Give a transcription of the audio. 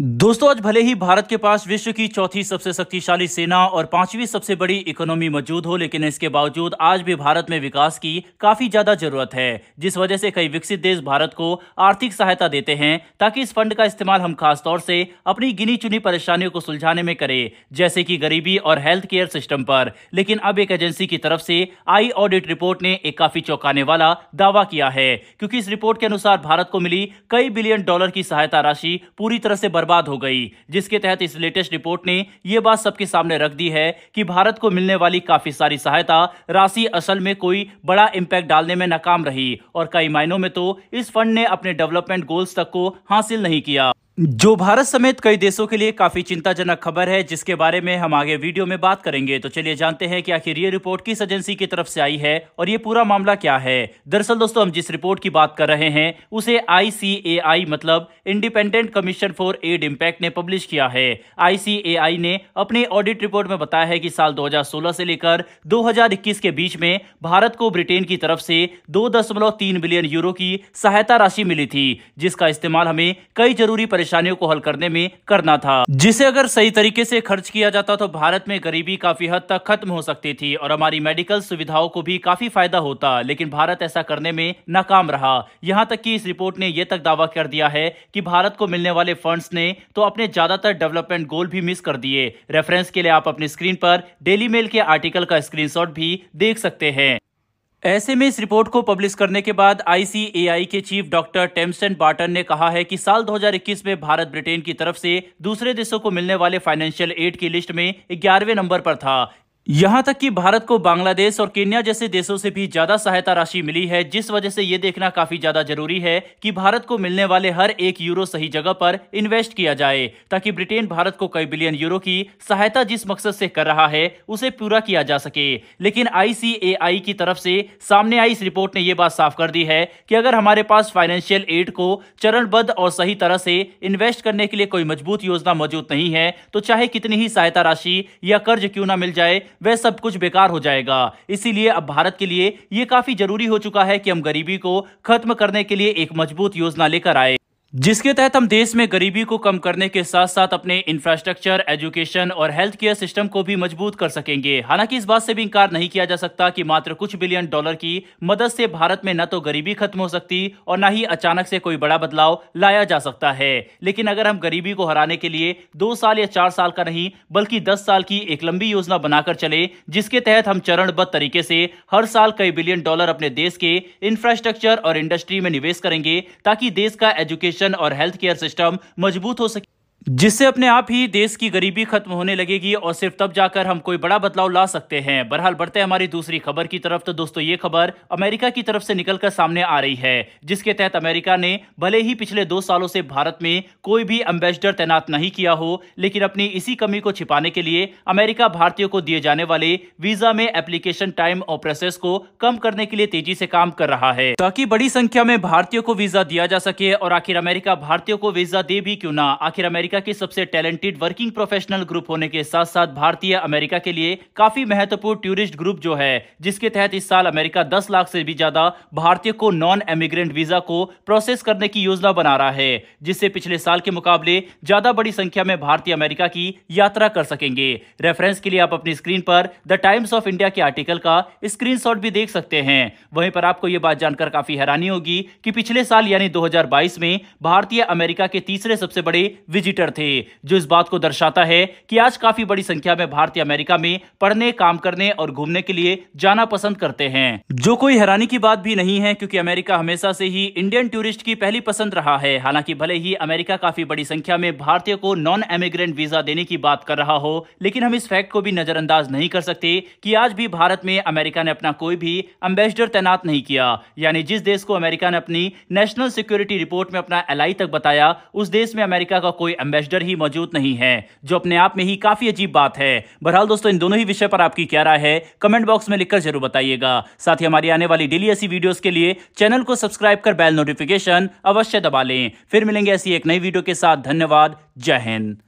दोस्तों आज भले ही भारत के पास विश्व की चौथी सबसे शक्तिशाली सेना और पांचवी सबसे बड़ी इकोनॉमी मौजूद हो लेकिन इसके बावजूद आज भी भारत में विकास की काफी ज्यादा जरूरत है जिस वजह से कई विकसित देश भारत को आर्थिक सहायता देते हैं ताकि इस फंड का इस्तेमाल हम खास तौर से अपनी गिनी चुनी परेशानियों को सुलझाने में करें जैसे की गरीबी और हेल्थ केयर सिस्टम पर लेकिन अब एक एजेंसी की तरफ से आई ऑडिट रिपोर्ट ने एक काफी चौंकाने वाला दावा किया है क्योंकि इस रिपोर्ट के अनुसार भारत को मिली कई बिलियन डॉलर की सहायता राशि पूरी तरह से बर्बाद हो गई जिसके तहत इस लेटेस्ट रिपोर्ट ने ये बात सबके सामने रख दी है कि भारत को मिलने वाली काफी सारी सहायता राशि असल में कोई बड़ा इम्पैक्ट डालने में नाकाम रही और कई मायनों में तो इस फंड ने अपने डेवलपमेंट गोल्स तक को हासिल नहीं किया जो भारत समेत कई देशों के लिए काफी चिंताजनक खबर है जिसके बारे में हम आगे वीडियो में बात करेंगे तो चलिए जानते हैं कि आखिर ये रिपोर्ट किस एजेंसी की तरफ से आई है और ये पूरा मामला क्या है दरअसल दोस्तों हम जिस रिपोर्ट की बात कर रहे हैं उसे आई मतलब independent commission for aid impact ने पब्लिश किया है आई ने अपने ऑडिट रिपोर्ट में बताया है की साल दो से लेकर दो के बीच में भारत को ब्रिटेन की तरफ से दो बिलियन यूरो की सहायता राशि मिली थी जिसका इस्तेमाल हमें कई जरूरी परेशानियों को हल करने में करना था जिसे अगर सही तरीके से खर्च किया जाता तो भारत में गरीबी काफी हद तक खत्म हो सकती थी और हमारी मेडिकल सुविधाओं को भी काफी फायदा होता लेकिन भारत ऐसा करने में नाकाम रहा यहाँ तक की इस रिपोर्ट ने यह तक दावा कर दिया है की भारत को मिलने वाले फंड ने तो अपने ज्यादातर डेवलपमेंट गोल भी मिस कर दिए रेफरेंस के लिए आप अपने स्क्रीन पर डेली मेल के आर्टिकल का स्क्रीनशॉट भी देख सकते हैं ऐसे में इस रिपोर्ट को पब्लिश करने के बाद आईसीएआई के चीफ डॉक्टर टेमसन बार्टन ने कहा है कि साल 2021 में भारत ब्रिटेन की तरफ से दूसरे देशों को मिलने वाले फाइनेंशियल एड की लिस्ट में ग्यारहवें नंबर पर था यहां तक कि भारत को बांग्लादेश और केन्या जैसे देशों से भी ज्यादा सहायता राशि मिली है जिस वजह से ये देखना काफी ज्यादा जरूरी है कि भारत को मिलने वाले हर एक यूरो सही जगह पर इन्वेस्ट किया जाए ताकि ब्रिटेन भारत को कई बिलियन यूरो की सहायता जिस मकसद से कर रहा है उसे पूरा किया जा सके लेकिन आई की तरफ से सामने आई इस रिपोर्ट ने यह बात साफ कर दी है कि अगर हमारे पास फाइनेंशियल एड को चरणबद्ध और सही तरह से इन्वेस्ट करने के लिए कोई मजबूत योजना मौजूद नहीं है तो चाहे कितनी ही सहायता राशि या कर्ज क्यों ना मिल जाए वह सब कुछ बेकार हो जाएगा इसीलिए अब भारत के लिए ये काफी जरूरी हो चुका है कि हम गरीबी को खत्म करने के लिए एक मजबूत योजना लेकर आए जिसके तहत हम देश में गरीबी को कम करने के साथ साथ अपने इंफ्रास्ट्रक्चर एजुकेशन और हेल्थ केयर सिस्टम को भी मजबूत कर सकेंगे हालांकि इस बात से भी इंकार नहीं किया जा सकता कि मात्र कुछ बिलियन डॉलर की मदद से भारत में न तो गरीबी खत्म हो सकती और न ही अचानक से कोई बड़ा बदलाव लाया जा सकता है लेकिन अगर हम गरीबी को हराने के लिए दो साल या चार साल का नहीं बल्कि दस साल की एक लंबी योजना बनाकर चले जिसके तहत हम चरणबद्ध तरीके से हर साल कई बिलियन डॉलर अपने देश के इंफ्रास्ट्रक्चर और इंडस्ट्री में निवेश करेंगे ताकि देश का एजुकेशन एजुकेशन और हेल्थ केयर सिस्टम मजबूत हो सके जिससे अपने आप ही देश की गरीबी खत्म होने लगेगी और सिर्फ तब जाकर हम कोई बड़ा बदलाव ला सकते हैं बहरहाल बढ़ते हमारी दूसरी खबर की तरफ तो दोस्तों ये खबर अमेरिका की तरफ से निकलकर सामने आ रही है जिसके तहत अमेरिका ने भले ही पिछले दो सालों से भारत में कोई भी एम्बेसडर तैनात नहीं किया हो लेकिन अपनी इसी कमी को छिपाने के लिए अमेरिका भारतीयों को दिए जाने वाले वीजा में एप्लीकेशन टाइम और प्रोसेस को कम करने के लिए तेजी से काम कर रहा है ताकि बड़ी संख्या में भारतीयों को वीजा दिया जा सके और आखिर अमेरिका भारतीयों को वीजा दे भी क्यों ना आखिर अमेरिका अमेरिका की सबसे टैलेंटेड वर्किंग प्रोफेशनल ग्रुप होने के साथ साथ भारतीय अमेरिका के लिए काफी महत्वपूर्ण टूरिस्ट ग्रुप जो है जिसके तहत इस साल अमेरिका 10 लाख से भी ज्यादा भारतीय को नॉन एमिग्रेंट वीजा को प्रोसेस करने की योजना बना रहा है जिससे पिछले साल के मुकाबले ज्यादा बड़ी संख्या में भारतीय अमेरिका की यात्रा कर सकेंगे रेफरेंस के लिए आप अपनी स्क्रीन पर द टाइम्स ऑफ इंडिया के आर्टिकल का स्क्रीन भी देख सकते हैं वहीं पर आपको ये बात जानकर काफी हैरानी होगी कि पिछले साल यानी 2022 में भारतीय अमेरिका के तीसरे सबसे बड़े विजिटर लीडर थे जो इस बात को दर्शाता है कि आज काफी बड़ी संख्या में भारतीय अमेरिका में पढ़ने काम करने और घूमने के लिए जाना पसंद करते हैं जो कोई हैरानी की बात भी नहीं है क्योंकि अमेरिका हमेशा से ही इंडियन टूरिस्ट की पहली पसंद रहा है हालांकि भले ही अमेरिका काफी बड़ी संख्या में भारतीय को नॉन एमिग्रेंट वीजा देने की बात कर रहा हो लेकिन हम इस फैक्ट को भी नजरअंदाज नहीं कर सकते की आज भी भारत में अमेरिका ने अपना कोई भी एम्बेसडर तैनात नहीं किया यानी जिस देश को अमेरिका ने अपनी नेशनल सिक्योरिटी रिपोर्ट में अपना एलाई तक बताया उस देश में अमेरिका का कोई एम्बेसडर एम्बेसडर ही मौजूद नहीं है जो अपने आप में ही काफी अजीब बात है बहरहाल दोस्तों इन दोनों ही विषय पर आपकी क्या राय है कमेंट बॉक्स में लिखकर जरूर बताइएगा साथ ही हमारी आने वाली डेली ऐसी वीडियोस के लिए चैनल को सब्सक्राइब कर बैल नोटिफिकेशन अवश्य दबा लें फिर मिलेंगे ऐसी एक नई वीडियो के साथ धन्यवाद जय हिंद